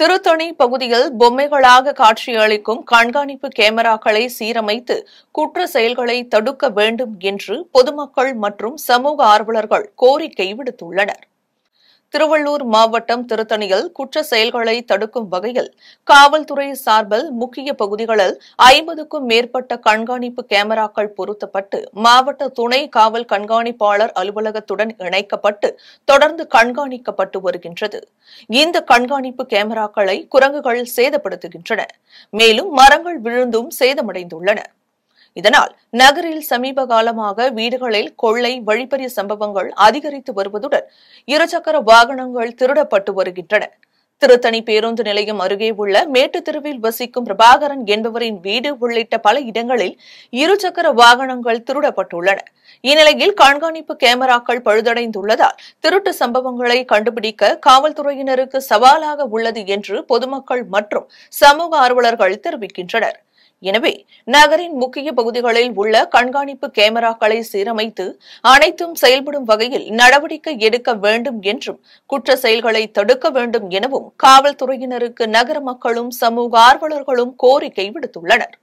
திருத்தணி பகுதியில் பொம்மைகளாக காட்சியளிக்கும் கண்காணிப்பு கேமராக்களை சீரமைத்து குற்ற செயல்களை தடுக்க வேண்டும் என்று பொதுமக்கள் மற்றும் சமூக ஆர்வலர்கள் கோரிக்கை விடுத்துள்ளனர் திருவள்ளூர் மாவட்டம் திருத்தணியில் குற்ற செயல்களை தடுக்கும் வகையில் காவல்துறை சார்பில் முக்கிய பகுதிகளில் ஐம்பதுக்கும் மேற்பட்ட கண்காணிப்பு கேமராக்கள் பொருத்தப்பட்டு மாவட்ட துணை காவல் கண்காணிப்பாளர் அலுவலகத்துடன் இணைக்கப்பட்டு தொடர்ந்து கண்காணிக்கப்பட்டு வருகின்றது இந்த கண்காணிப்பு கேமராக்களை குரங்குகள் சேதப்படுத்துகின்றன மேலும் மரங்கள் விழுந்தும் சேதமடைந்துள்ளன இதனால் நகரில் சமீப காலமாக வீடுகளில் கொள்ளை வழிப்பறிய சம்பவங்கள் அதிகரித்து வருவதுடன் இருசக்கர வாகனங்கள் திருடப்பட்டு வருகின்றன திருத்தணி பேருந்து நிலையம் அருகே உள்ள மேட்டு தெருவில் வசிக்கும் பிரபாகரன் என்பவரின் வீடு உள்ளிட்ட பல இடங்களில் இருசக்கர வாகனங்கள் திருடப்பட்டுள்ளன இந்நிலையில் கண்காணிப்பு கேமராக்கள் பழுதடைந்துள்ளதால் திருட்டு சம்பவங்களை கண்டுபிடிக்க காவல்துறையினருக்கு சவாலாக உள்ளது என்று பொதுமக்கள் மற்றும் சமூக ஆர்வலர்கள் தெரிவிக்கின்றனர் எனவே நகரின் முக்கிய பகுதிகளில் உள்ள கண்காணிப்பு கேமராக்களை சீரமைத்து அனைத்தும் செயல்படும் வகையில் நடவடிக்கை எடுக்க வேண்டும் என்றும் குற்ற செயல்களை தடுக்க வேண்டும் எனவும் காவல்துறையினருக்கு நகர மக்களும் சமூக ஆர்வலர்களும் கோரிக்கை விடுத்துள்ளனா்